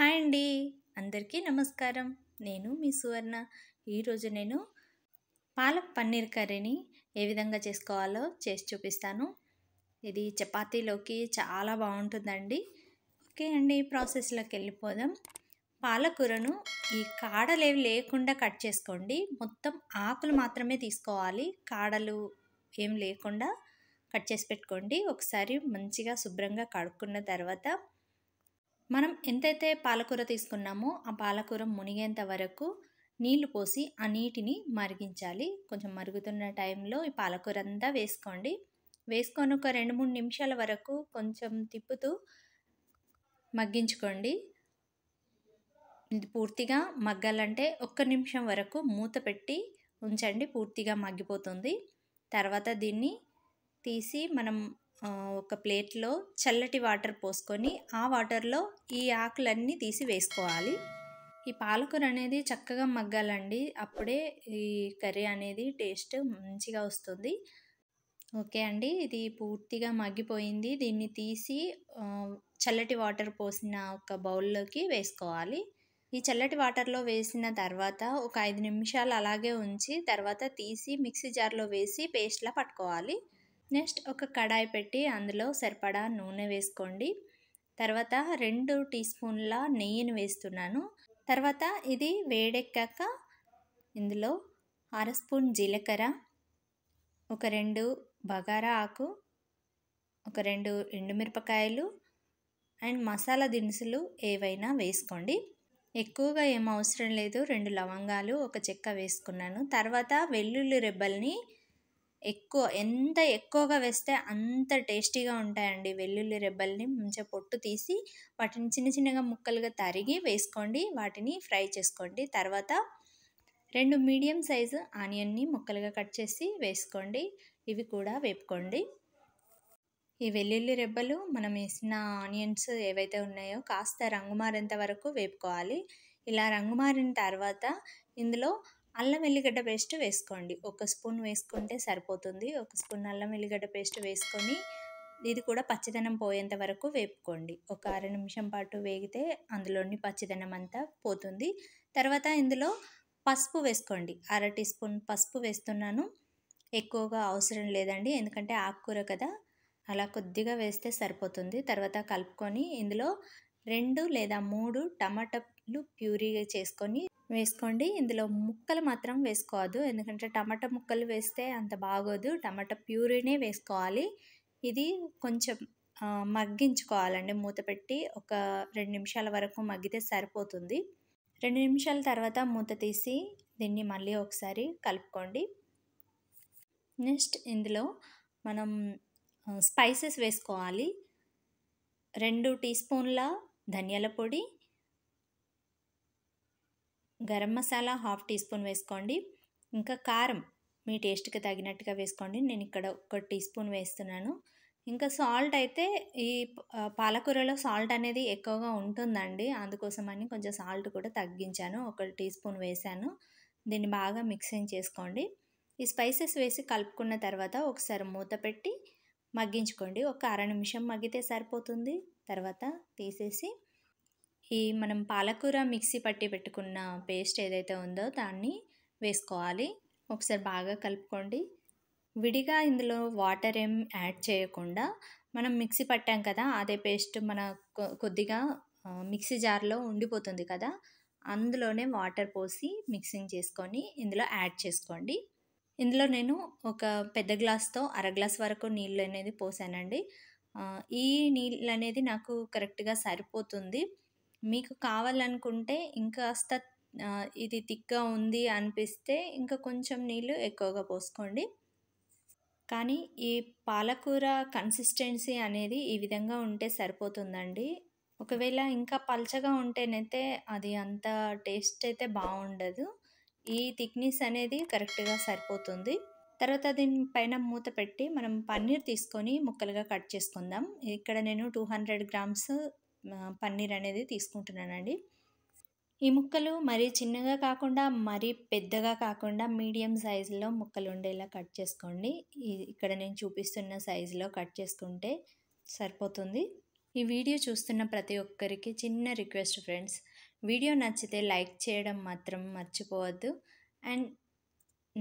hi అండి అందరికీ నమస్కారం నేను మీ సువర్ణ ఈరోజు నేను పాలక్ పన్నీర్ కర్రీని ఏ విధంగా చేసుకోవాలో చేసి చూపిస్తాను ఇది చపాతీలోకి చాలా బాగుంటుందండి ఓకే అండి ప్రాసెస్లోకి వెళ్ళిపోదాం పాలకూరను ఈ కాడలేవి లేకుండా కట్ చేసుకోండి మొత్తం ఆకులు మాత్రమే తీసుకోవాలి కాడలు ఏం లేకుండా కట్ చేసి పెట్టుకోండి ఒకసారి మంచిగా శుభ్రంగా కడుక్కున్న తర్వాత మనం ఎంతైతే పాలకూర తీసుకున్నామో ఆ పాలకూర మునిగేంత వరకు నీళ్లు పోసి ఆ నీటిని మరిగించాలి కొంచెం మరుగుతున్న టైంలో ఈ పాలకూర అంతా వేసుకోండి వేసుకొని ఒక రెండు మూడు నిమిషాల వరకు కొంచెం తిప్పుతూ మగ్గించుకోండి ఇది పూర్తిగా మగ్గాలంటే ఒక్క నిమిషం వరకు మూత పెట్టి ఉంచండి పూర్తిగా మగ్గిపోతుంది తర్వాత దీన్ని తీసి మనం ఒక ప్లేట్లో చల్లటి వాటర్ పోసుకొని ఆ వాటర్లో ఈ ఆకులన్నీ తీసి వేసుకోవాలి ఈ పాలకూర అనేది చక్కగా మగ్గాలండి అప్పుడే ఈ కర్రీ అనేది టేస్ట్ మంచిగా వస్తుంది ఓకే అండి ఇది పూర్తిగా మగ్గిపోయింది దీన్ని తీసి చల్లటి వాటర్ పోసిన ఒక బౌల్లోకి వేసుకోవాలి ఈ చల్లటి వాటర్లో వేసిన తర్వాత ఒక ఐదు నిమిషాలు అలాగే ఉంచి తర్వాత తీసి మిక్సీ జార్లో వేసి పేస్ట్లా పట్టుకోవాలి నెక్స్ట్ ఒక కడాయి పెట్టి అందులో సరిపడా నూనె వేసుకోండి తర్వాత రెండు టీ స్పూన్ల నెయ్యిని వేస్తున్నాను తర్వాత ఇది వేడెక్కాక ఇందులో అర స్పూన్ జీలకర్ర ఒక రెండు బగారా ఆకు ఒక రెండు ఎండుమిరపకాయలు అండ్ మసాలా దినుసులు ఏవైనా వేసుకోండి ఎక్కువగా ఏం అవసరం లేదు రెండు లవంగాలు ఒక చెక్క వేసుకున్నాను తర్వాత వెల్లుల్లి రెబ్బల్ని ఎక్కువ ఎంత ఎక్కువగా వేస్తే అంత టేస్టీగా ఉంటాయండి వెల్లుల్లి రెబ్బల్ని మంచిగా పొట్టు తీసి వాటిని చిన్న చిన్నగా ముక్కలుగా తరిగి వేసుకోండి వాటిని ఫ్రై చేసుకోండి తర్వాత రెండు మీడియం సైజు ఆనియన్ని ముక్కలుగా కట్ చేసి వేసుకోండి ఇవి కూడా వేపుకోండి ఈ వెల్లుల్లి రెబ్బలు మనం వేసిన ఆనియన్స్ ఏవైతే ఉన్నాయో కాస్త రంగు మారేంత వరకు వేపుకోవాలి ఇలా రంగు మారిన తర్వాత ఇందులో అల్లం వెల్లిగడ్డ పేస్ట్ వేసుకోండి ఒక స్పూన్ వేసుకుంటే సరిపోతుంది ఒక స్పూన్ అల్లం వెల్లిగడ్డ పేస్ట్ వేసుకొని ఇది కూడా పచ్చదనం పోయేంత వరకు వేపుకోండి ఒక అర నిమిషం పాటు వేగితే అందులోని పచ్చదనం అంతా పోతుంది తర్వాత ఇందులో పసుపు వేసుకోండి అర టీ స్పూన్ పసుపు వేస్తున్నాను ఎక్కువగా అవసరం లేదండి ఎందుకంటే ఆకుకూర కదా అలా కొద్దిగా వేస్తే సరిపోతుంది తర్వాత కలుపుకొని ఇందులో రెండు లేదా మూడు టమాటాలు ప్యూరీగా చేసుకొని వేసుకోండి ఇందులో ముక్కలు మాత్రం వేసుకోవద్దు ఎందుకంటే టమాటా ముక్కలు వేస్తే అంత బాగోదు టమాటా ప్యూరీనే వేసుకోవాలి ఇది కొంచెం మగ్గించుకోవాలండి మూత పెట్టి ఒక రెండు నిమిషాల వరకు మగ్గితే సరిపోతుంది రెండు నిమిషాల తర్వాత మూత తీసి దీన్ని మళ్ళీ ఒకసారి కలుపుకోండి నెక్స్ట్ ఇందులో మనం స్పైసెస్ వేసుకోవాలి రెండు టీ స్పూన్ల ధనియాల పొడి garam masala half teaspoon వేసుకోండి ఇంకా కారం మీ టేస్ట్కి తగినట్టుగా వేసుకోండి నేను ఇక్కడ ఒక టీ స్పూన్ వేస్తున్నాను ఇంకా సాల్ట్ అయితే ఈ పాలకూరలో సాల్ట్ అనేది ఎక్కువగా ఉంటుందండి అందుకోసమని కొంచెం సాల్ట్ కూడా తగ్గించాను ఒక టీ స్పూన్ వేశాను దీన్ని బాగా మిక్సింగ్ చేసుకోండి ఈ స్పైసెస్ వేసి కలుపుకున్న తర్వాత ఒకసారి మూత పెట్టి మగ్గించుకోండి ఒక అర నిమిషం మగ్గితే సరిపోతుంది తర్వాత తీసేసి ఈ మనం పాలకూర మిక్సీ పట్టి పెట్టుకున్న పేస్ట్ ఏదైతే ఉందో దాన్ని వేసుకోవాలి ఒకసారి బాగా కలుపుకోండి విడిగా ఇందులో వాటర్ ఏం యాడ్ చేయకుండా మనం మిక్సీ పట్టాం కదా అదే పేస్ట్ మన కొద్దిగా మిక్సీ జార్లో ఉండిపోతుంది కదా అందులోనే వాటర్ పోసి మిక్సింగ్ చేసుకొని ఇందులో యాడ్ చేసుకోండి ఇందులో నేను ఒక పెద్ద గ్లాస్తో అర గ్లాస్ వరకు నీళ్ళు అనేది పోసానండి ఈ నీళ్ళు అనేది నాకు కరెక్ట్గా సరిపోతుంది మీకు కావాలనుకుంటే ఇంకాస్త ఇది తిక్గా ఉంది అనిపిస్తే ఇంకా కొంచెం నీళ్ళు ఎక్కువగా పోసుకోండి కానీ ఈ పాలకూర కన్సిస్టెన్సీ అనేది ఈ విధంగా ఉంటే సరిపోతుందండి ఒకవేళ ఇంకా పల్చగా ఉంటేనైతే అది అంత టేస్ట్ అయితే బాగుండదు ఈ థిక్నెస్ అనేది కరెక్ట్గా సరిపోతుంది తర్వాత దీని పైన మూత పెట్టి మనం పన్నీర్ తీసుకొని ముక్కలుగా కట్ చేసుకుందాం ఇక్కడ నేను టూ హండ్రెడ్ గ్రామ్స్ పన్నీర్ అనేది తీసుకుంటున్నానండి ఈ ముక్కలు మరీ చిన్నగా కాకుండా మరీ పెద్దగా కాకుండా మీడియం సైజులో ముక్కలు ఉండేలా కట్ చేసుకోండి ఇక్కడ నేను చూపిస్తున్న సైజులో కట్ చేసుకుంటే సరిపోతుంది ఈ వీడియో చూస్తున్న ప్రతి ఒక్కరికి చిన్న రిక్వెస్ట్ ఫ్రెండ్స్ వీడియో నచ్చితే లైక్ చేయడం మాత్రం మర్చిపోవద్దు అండ్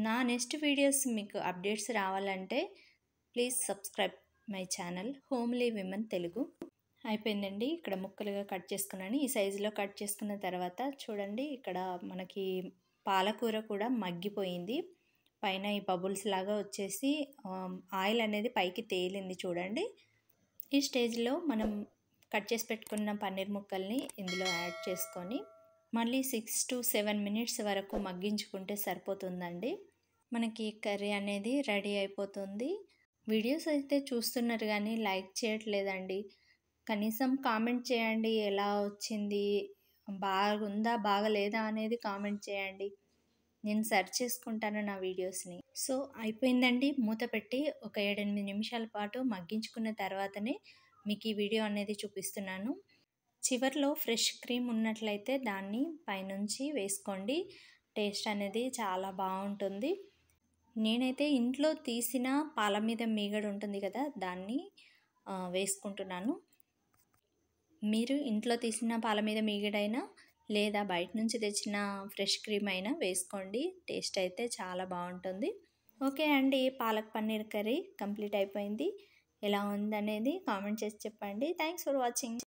నా నెక్స్ట్ వీడియోస్ మీకు అప్డేట్స్ రావాలంటే please subscribe my channel homely women Telugu అయిపోయిందండి ఇక్కడ ముక్కలుగా కట్ చేసుకున్నాను ఈ సైజులో కట్ చేసుకున్న తర్వాత చూడండి ఇక్కడ మనకి పాలకూర కూడా మగ్గిపోయింది పైన ఈ బబుల్స్ లాగా వచ్చేసి ఆయిల్ అనేది పైకి తేలింది చూడండి ఈ స్టేజ్లో మనం కట్ చేసి పెట్టుకున్న పన్నీర్ ముక్కల్ని ఇందులో యాడ్ చేసుకొని మళ్ళీ సిక్స్ టు సెవెన్ మినిట్స్ వరకు మగ్గించుకుంటే సరిపోతుందండి మనకి కర్రీ అనేది రెడీ అయిపోతుంది వీడియోస్ అయితే చూస్తున్నారు కానీ లైక్ చేయట్లేదండి కనీసం కామెంట్ చేయండి ఎలా వచ్చింది బాగుందా బాగలేదా అనేది కామెంట్ చేయండి నేను సెర్చ్ చేసుకుంటాను నా వీడియోస్ని సో అయిపోయిందండి మూత పెట్టి ఒక ఏడెనిమిది నిమిషాల పాటు మగ్గించుకున్న తర్వాతనే మీకు ఈ వీడియో అనేది చూపిస్తున్నాను చివరిలో ఫ్రెష్ క్రీమ్ ఉన్నట్లయితే దాన్ని పైనుంచి వేసుకోండి టేస్ట్ అనేది చాలా బాగుంటుంది నేనైతే ఇంట్లో తీసిన పాల మీద మీగడ ఉంటుంది కదా దాన్ని వేసుకుంటున్నాను మీరు ఇంట్లో తీసిన పాల మీద మీగడైనా లేదా బయట నుంచి తెచ్చిన ఫ్రెష్ క్రీమ్ అయినా వేసుకోండి టేస్ట్ అయితే చాలా బాగుంటుంది ఓకే అండి పాలక్ పన్నీర్ కర్రీ కంప్లీట్ అయిపోయింది ఎలా ఉందనేది కామెంట్ చేసి చెప్పండి థ్యాంక్స్ ఫర్ వాచింగ్